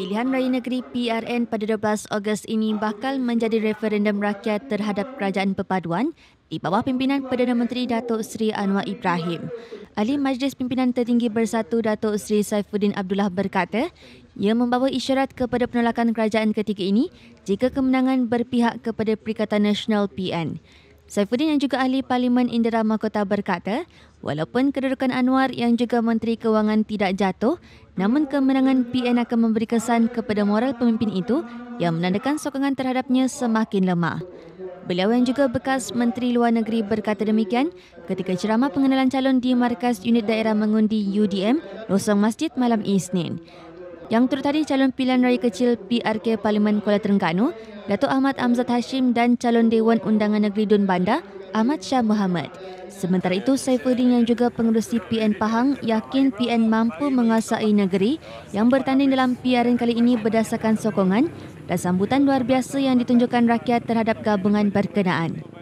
Pilihan raya negeri PRN pada 12 Ogos ini bakal menjadi referendum rakyat terhadap kerajaan perpaduan di bawah pimpinan Perdana Menteri Datuk Seri Anwar Ibrahim. Ahli Majlis Pimpinan Tertinggi Bersatu Datuk Seri Saifuddin Abdullah berkata, ia membawa isyarat kepada penolakan kerajaan ketika ini jika kemenangan berpihak kepada Perikatan Nasional PN. Saifuddin yang juga ahli Parlimen Indera Mahkota berkata, walaupun kedudukan Anwar yang juga Menteri Kewangan tidak jatuh, namun kemenangan PN akan memberi kesan kepada moral pemimpin itu yang menandakan sokongan terhadapnya semakin lemah. Beliau yang juga bekas Menteri Luar Negeri berkata demikian ketika ceramah pengenalan calon di Markas Unit Daerah Mengundi UDM, Losong Masjid malam Isnin. Yang turut hadir calon pilihan raya kecil PRK Parlimen Kuala Terengganu, Datuk Ahmad Amzat Hashim dan calon Dewan Undangan Negeri Dun Bandar, Ahmad Syah Muhammad. Sementara itu, Saifuddin yang juga pengurusi PN Pahang yakin PN mampu mengasai negeri yang bertanding dalam PRN kali ini berdasarkan sokongan dan sambutan luar biasa yang ditunjukkan rakyat terhadap gabungan berkenaan.